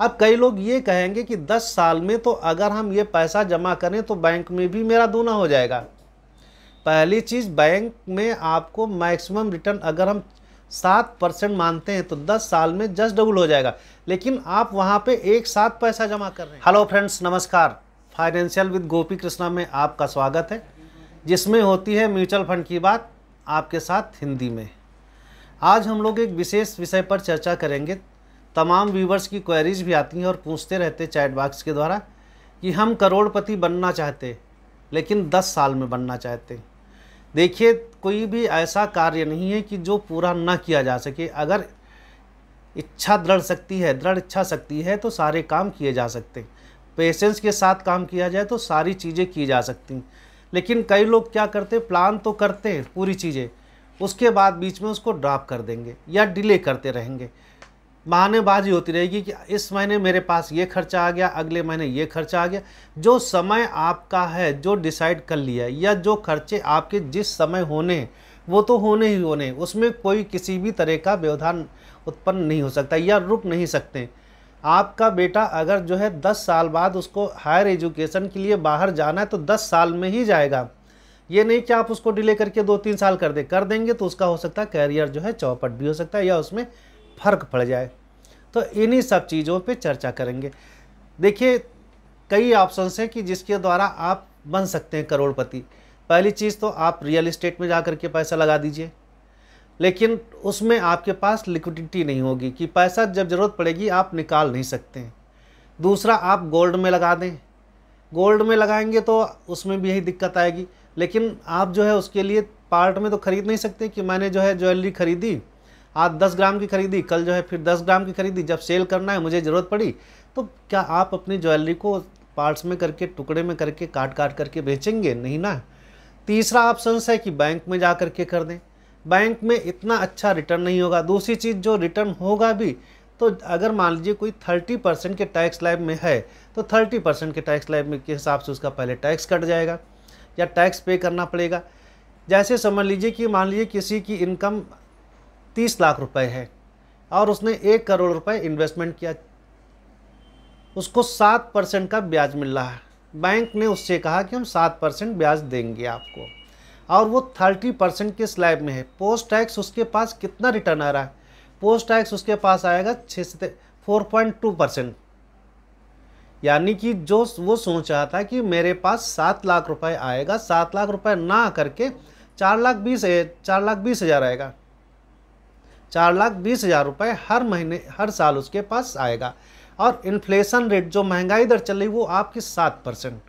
अब कई लोग ये कहेंगे कि 10 साल में तो अगर हम ये पैसा जमा करें तो बैंक में भी मेरा दूना हो जाएगा पहली चीज़ बैंक में आपको मैक्सिमम रिटर्न अगर हम सात परसेंट मानते हैं तो दस साल में जस्ट डबल हो जाएगा लेकिन आप वहाँ पे एक साथ पैसा जमा कर रहे हैं हेलो फ्रेंड्स नमस्कार फाइनेंशियल विद गोपी कृष्णा में आपका स्वागत है जिसमें होती है म्यूचुअल फंड की बात आपके साथ हिंदी में आज हम लोग एक विशेष विषय पर चर्चा करेंगे तमाम व्यूवर्स की क्वेरीज भी आती हैं और पूछते रहते चैट बॉक्स के द्वारा कि हम करोड़पति बनना चाहते लेकिन दस साल में बनना चाहते देखिए कोई भी ऐसा कार्य नहीं है कि जो पूरा ना किया जा सके अगर इच्छा दृढ़ शक्ति है दृढ़ इच्छा शक्ति है तो सारे काम किए जा सकते पेशेंस के साथ काम किया जाए तो सारी चीज़ें की जा सकती लेकिन कई लोग क्या करते प्लान तो करते हैं पूरी चीज़ें उसके बाद बीच में उसको ड्राप कर देंगे या डिले करते रहेंगे बहानेबाजी होती रहेगी कि इस महीने मेरे पास ये खर्चा आ गया अगले महीने ये खर्चा आ गया जो समय आपका है जो डिसाइड कर लिया या जो खर्चे आपके जिस समय होने वो तो होने ही होने उसमें कोई किसी भी तरह का व्यवधान उत्पन्न नहीं हो सकता या रुक नहीं सकते आपका बेटा अगर जो है दस साल बाद उसको हायर एजुकेशन के लिए बाहर जाना है तो दस साल में ही जाएगा ये नहीं कि आप उसको डिले करके दो तीन साल कर दे कर देंगे तो उसका हो सकता है कैरियर जो है चौपट भी हो सकता है या उसमें फ़र्क पड़ जाए तो इन्हीं सब चीज़ों पे चर्चा करेंगे देखिए कई ऑप्शंस हैं कि जिसके द्वारा आप बन सकते हैं करोड़पति पहली चीज़ तो आप रियल इस्टेट में जा कर के पैसा लगा दीजिए लेकिन उसमें आपके पास लिक्विडिटी नहीं होगी कि पैसा जब ज़रूरत पड़ेगी आप निकाल नहीं सकते हैं दूसरा आप गोल्ड में लगा दें गोल्ड में लगाएंगे तो उसमें भी यही दिक्कत आएगी लेकिन आप जो है उसके लिए पार्ट में तो खरीद नहीं सकते कि मैंने जो है ज्वेलरी खरीदी आज दस ग्राम की खरीदी कल जो है फिर दस ग्राम की खरीदी जब सेल करना है मुझे ज़रूरत पड़ी तो क्या आप अपनी ज्वेलरी को पार्ट्स में करके टुकड़े में करके काट काट करके बेचेंगे नहीं ना तीसरा ऑप्शन है कि बैंक में जा करके कर दें बैंक में इतना अच्छा रिटर्न नहीं होगा दूसरी चीज़ जो रिटर्न होगा भी तो अगर मान लीजिए कोई थर्टी परसेंट के टैक्स लाइफ में है तो थर्टी परसेंट के टैक्स लाइफ में के हिसाब से उसका पहले टैक्स कट जाएगा या टैक्स पे करना पड़ेगा जैसे समझ लीजिए कि मान लीजिए किसी की इनकम तीस लाख रुपए है और उसने एक करोड़ रुपए इन्वेस्टमेंट किया उसको सात परसेंट का ब्याज मिल रहा है बैंक ने उससे कहा कि हम सात परसेंट ब्याज देंगे आपको और वो थर्टी परसेंट के स्लैब में है पोस्ट टैक्स उसके पास कितना रिटर्न आ रहा है पोस्ट टैक्स उसके पास आएगा छः से फोर पॉइंट टू परसेंट यानी कि जो वो सोच रहा था कि मेरे पास सात लाख रुपए आएगा सात लाख रुपए ना करके चार लाख बीस चार लाख बीस हज़ार आएगा चार लाख बीस हज़ार रुपये हर महीने हर साल उसके पास आएगा और इन्फ्लेशन रेट जो महंगाई दर चल रही वो आपकी सात परसेंट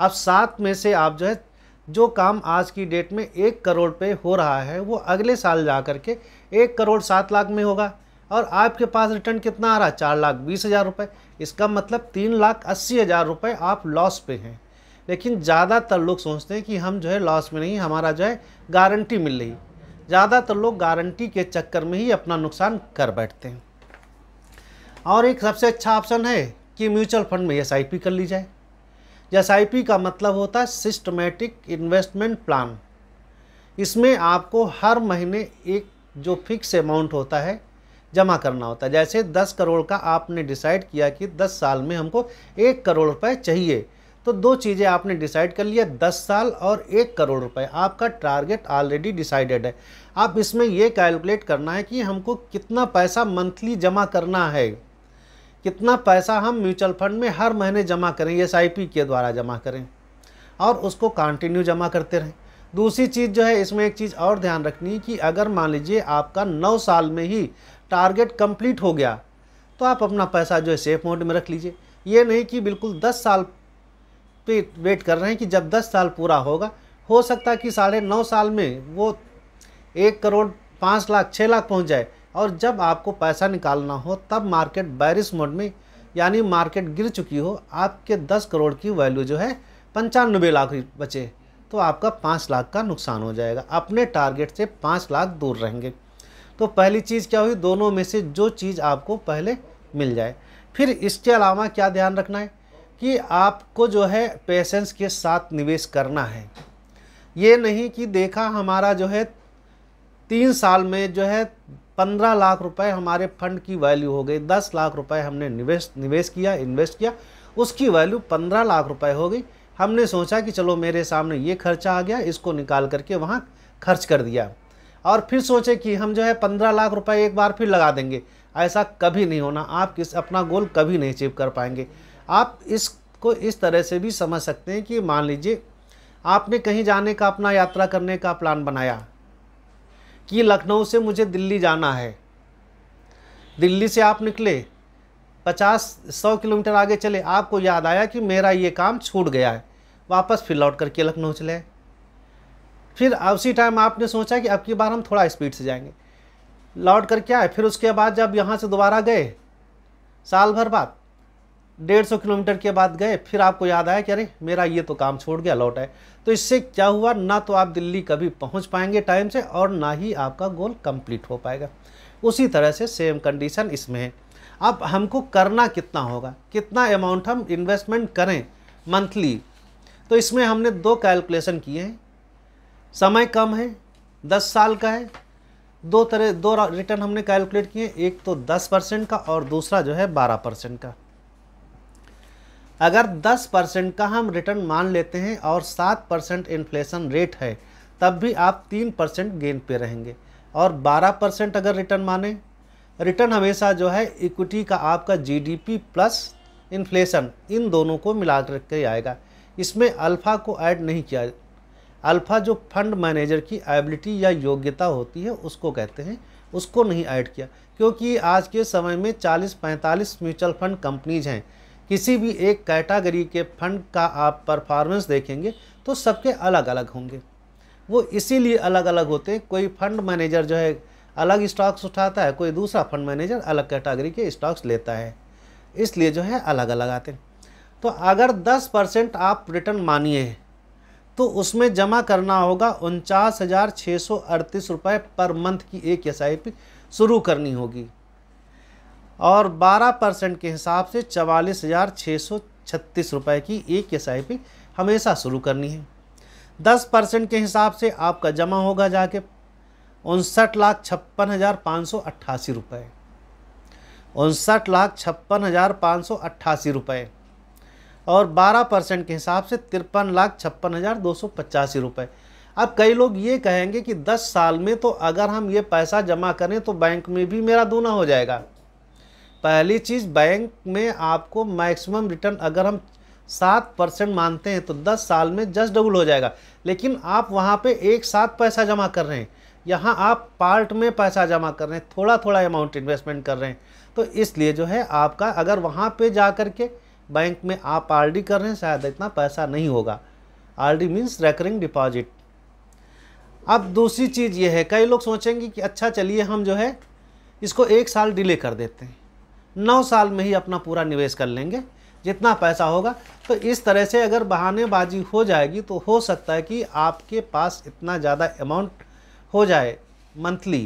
अब सात में से आप जो है जो काम आज की डेट में एक करोड़ पे हो रहा है वो अगले साल जा कर के एक करोड़ सात लाख में होगा और आपके पास रिटर्न कितना आ रहा है चार लाख बीस हज़ार रुपये इसका मतलब तीन लाख अस्सी हज़ार रुपये आप लॉस पे हैं लेकिन ज़्यादातर लोग सोचते हैं कि हम जो है लॉस में नहीं हमारा जो है गारंटी मिल रही ज़्यादातर लोग गारंटी के चक्कर में ही अपना नुकसान कर बैठते हैं और एक सबसे अच्छा ऑप्शन है कि म्यूचुअल फंड में एस कर ली जाए एस का मतलब होता है सिस्टमेटिक इन्वेस्टमेंट प्लान इसमें आपको हर महीने एक जो फिक्स अमाउंट होता है जमा करना होता है जैसे 10 करोड़ का आपने डिसाइड किया कि 10 साल में हमको एक करोड़ रुपए चाहिए तो दो चीज़ें आपने डिसाइड कर लिया दस साल और एक करोड़ रुपए आपका टारगेट ऑलरेडी डिसाइडेड है आप इसमें ये कैलकुलेट करना है कि हमको कितना पैसा मंथली जमा करना है कितना पैसा हम म्यूचुअल फंड में हर महीने जमा करें एस के द्वारा जमा करें और उसको कंटिन्यू जमा करते रहें दूसरी चीज़ जो है इसमें एक चीज़ और ध्यान रखनी है कि अगर मान लीजिए आपका नौ साल में ही टारगेट कंप्लीट हो गया तो आप अपना पैसा जो है सेफ मोड में रख लीजिए ये नहीं कि बिल्कुल दस साल पे वेट कर रहे हैं कि जब दस साल पूरा होगा हो सकता है कि साढ़े नौ साल में वो एक करोड़ पाँच लाख छः लाख पहुंच जाए और जब आपको पैसा निकालना हो तब मार्केट बैरिस मोड में यानी मार्केट गिर चुकी हो आपके दस करोड़ की वैल्यू जो है पंचानबे लाख बचे तो आपका पाँच लाख का नुकसान हो जाएगा अपने टारगेट से पाँच लाख दूर रहेंगे तो पहली चीज़ क्या हुई दोनों में से जो चीज़ आपको पहले मिल जाए फिर इसके अलावा क्या ध्यान रखना है कि आपको जो है पेशेंस के साथ निवेश करना है ये नहीं कि देखा हमारा जो है तीन साल में जो है पंद्रह लाख रुपए हमारे फंड की वैल्यू हो गई दस लाख रुपए हमने निवेश निवेश किया इन्वेस्ट किया उसकी वैल्यू पंद्रह लाख रुपए हो गई हमने सोचा कि चलो मेरे सामने ये खर्चा आ गया इसको निकाल करके वहाँ खर्च कर दिया और फिर सोचे कि हम जो है पंद्रह लाख रुपए एक बार फिर लगा देंगे ऐसा कभी नहीं होना आप किस अपना गोल कभी नहीं अचीव कर पाएंगे आप इसको इस तरह से भी समझ सकते हैं कि मान लीजिए आपने कहीं जाने का अपना यात्रा करने का प्लान बनाया कि लखनऊ से मुझे दिल्ली जाना है दिल्ली से आप निकले पचास सौ किलोमीटर आगे चले आपको याद आया कि मेरा ये काम छूट गया है वापस फिर लौट करके लखनऊ चले फिर उसी टाइम आपने सोचा कि अब की बार हम थोड़ा स्पीड से जाएंगे लौट कर क्या है फिर उसके बाद जब यहाँ से दोबारा गए साल भर बाद डेढ़ सौ किलोमीटर के बाद गए फिर आपको याद आया कि अरे मेरा ये तो काम छोड़ गया लौट आए तो इससे क्या हुआ ना तो आप दिल्ली कभी पहुंच पाएंगे टाइम से और ना ही आपका गोल कंप्लीट हो पाएगा उसी तरह से सेम कंडीशन इसमें है अब हमको करना कितना होगा कितना अमाउंट हम इन्वेस्टमेंट करें मंथली तो इसमें हमने दो कैलकुलेशन किए हैं समय कम है दस साल का है दो तरह दो रिटर्न हमने कैलकुलेट किए एक तो दस परसेंट का और दूसरा जो है बारह परसेंट का अगर 10 परसेंट का हम रिटर्न मान लेते हैं और 7 परसेंट इन्फ्लेशन रेट है तब भी आप 3 परसेंट गेन पे रहेंगे और 12 परसेंट अगर रिटर्न माने रिटर्न हमेशा जो है इक्विटी का आपका जीडीपी प्लस इन्फ्लेशन इन दोनों को मिला के आएगा इसमें अल्फ़ा को ऐड नहीं किया अल्फ़ा जो फंड मैनेजर की एबिलिटी या योग्यता होती है उसको कहते हैं उसको नहीं ऐड किया क्योंकि आज के समय में 40-45 म्यूचुअल फंड कंपनीज हैं किसी भी एक कैटागरी के फंड का आप परफॉर्मेंस देखेंगे तो सबके अलग अलग होंगे वो इसीलिए अलग अलग होते हैं कोई फंड मैनेजर जो है अलग स्टॉक्स उठाता है कोई दूसरा फंड मैनेजर अलग कैटागरी के स्टॉक्स लेता है इसलिए जो है अलग अलग आते हैं तो अगर 10 परसेंट आप रिटर्न मानिए तो उसमें जमा करना होगा उनचास हज़ार छः सौ अड़तीस रुपये पर मंथ की एक एस शुरू करनी होगी और 12 परसेंट के हिसाब से चवालीस हज़ार छः सौ छत्तीस रुपये की एक एस आई पी हमेशा शुरू करनी है 10 परसेंट के हिसाब से आपका जमा होगा जाके उनसठ लाख छप्पन हज़ार पाँच सौ अट्ठासी रुपये उनसठ लाख छप्पन हज़ार पाँच सौ अट्ठासी रुपये और 12 परसेंट के हिसाब से तिरपन लाख छप्पन हज़ार दो सौ पचासी रुपये अब कई लोग ये कहेंगे कि 10 साल में तो अगर हम ये पैसा जमा करें तो बैंक में भी मेरा दूना हो जाएगा पहली चीज़ बैंक में आपको मैक्सिमम रिटर्न अगर हम सात परसेंट मानते हैं तो दस साल में जस्ट डबल हो जाएगा लेकिन आप वहाँ पे एक साथ पैसा जमा कर रहे हैं यहाँ आप पार्ट में पैसा जमा कर रहे हैं थोड़ा थोड़ा अमाउंट इन्वेस्टमेंट कर रहे हैं तो इसलिए जो है आपका अगर वहाँ पे जा कर के बैंक में आप डी कर रहे हैं शायद इतना पैसा नहीं होगा R D means recurring deposit अब दूसरी चीज़ ये है कई लोग सोचेंगे कि अच्छा चलिए हम जो है इसको एक साल डिले कर देते हैं नौ साल में ही अपना पूरा निवेश कर लेंगे जितना पैसा होगा तो इस तरह से अगर बहानेबाजी हो जाएगी तो हो सकता है कि आपके पास इतना ज़्यादा अमाउंट हो जाए मंथली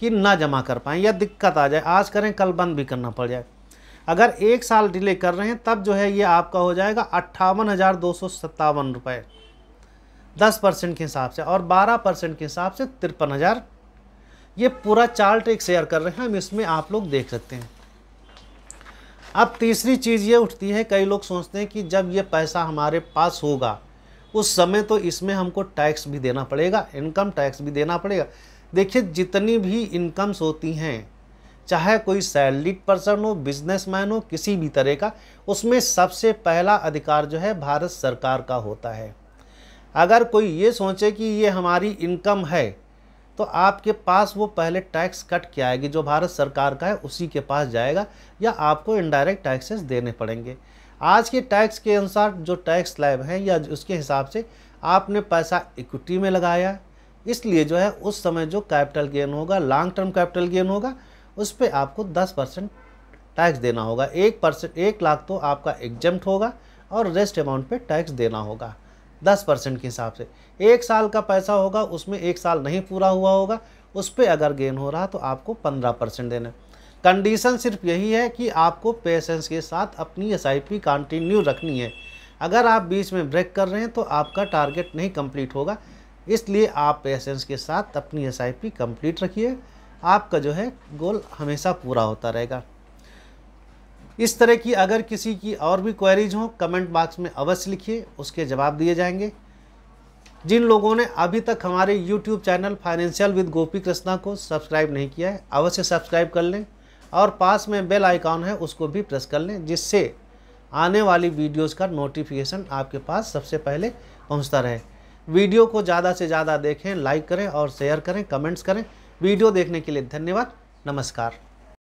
कि ना जमा कर पाएँ या दिक्कत आ जाए आज करें कल बंद भी करना पड़ जाए अगर एक साल डिले कर रहे हैं तब जो है ये आपका हो जाएगा अट्ठावन हज़ार दो सौ सत्तावन रुपये दस परसेंट के हिसाब से और बारह परसेंट के हिसाब से तिरपन हज़ार ये पूरा चार्ट एक शेयर कर रहे हैं हम इसमें आप लोग देख सकते हैं अब तीसरी चीज़ ये उठती है कई लोग सोचते हैं कि जब ये पैसा हमारे पास होगा उस समय तो इसमें हमको टैक्स भी देना पड़ेगा इनकम टैक्स भी देना पड़ेगा देखिए जितनी भी इनकम्स होती हैं चाहे कोई सैलरीड पर्सन हो बिजनेसमैन हो किसी भी तरह का उसमें सबसे पहला अधिकार जो है भारत सरकार का होता है अगर कोई ये सोचे कि ये हमारी इनकम है तो आपके पास वो पहले टैक्स कट के आएगी जो भारत सरकार का है उसी के पास जाएगा या आपको इनडायरेक्ट टैक्सेस देने पड़ेंगे आज के टैक्स के अनुसार जो टैक्स लैब हैं या उसके हिसाब से आपने पैसा इक्विटी में लगाया इसलिए जो है उस समय जो कैपिटल गेन होगा लॉन्ग टर्म कैपिटल गेन होगा उस पर आपको दस परसेंट टैक्स देना होगा एक परसेंट एक लाख तो आपका एग्जम्प्ट होगा और रेस्ट अमाउंट पे टैक्स देना होगा दस परसेंट के हिसाब से एक साल का पैसा होगा उसमें एक साल नहीं पूरा हुआ होगा उस पर अगर गेन हो रहा तो आपको पंद्रह परसेंट देना कंडीशन सिर्फ यही है कि आपको पेशेंस के साथ अपनी एस आई पी कंटिन्यू रखनी है अगर आप बीच में ब्रेक कर रहे हैं तो आपका टारगेट नहीं कम्प्लीट होगा इसलिए आप पेशेंस के साथ अपनी एस आई पी कंप्लीट रखिए आपका जो है गोल हमेशा पूरा होता रहेगा इस तरह की अगर किसी की और भी क्वेरीज हो कमेंट बॉक्स में अवश्य लिखिए उसके जवाब दिए जाएंगे जिन लोगों ने अभी तक हमारे YouTube channel financial with Gopi Krishna को सब्सक्राइब नहीं किया है अवश्य सब्सक्राइब कर लें और पास में बेल आइकॉन है उसको भी प्रेस कर लें जिससे आने वाली वीडियोस का नोटिफिकेशन आपके पास सबसे पहले पहुंचता रहे वीडियो को ज़्यादा से ज़्यादा देखें लाइक करें और शेयर करें कमेंट्स करें वीडियो देखने के लिए धन्यवाद नमस्कार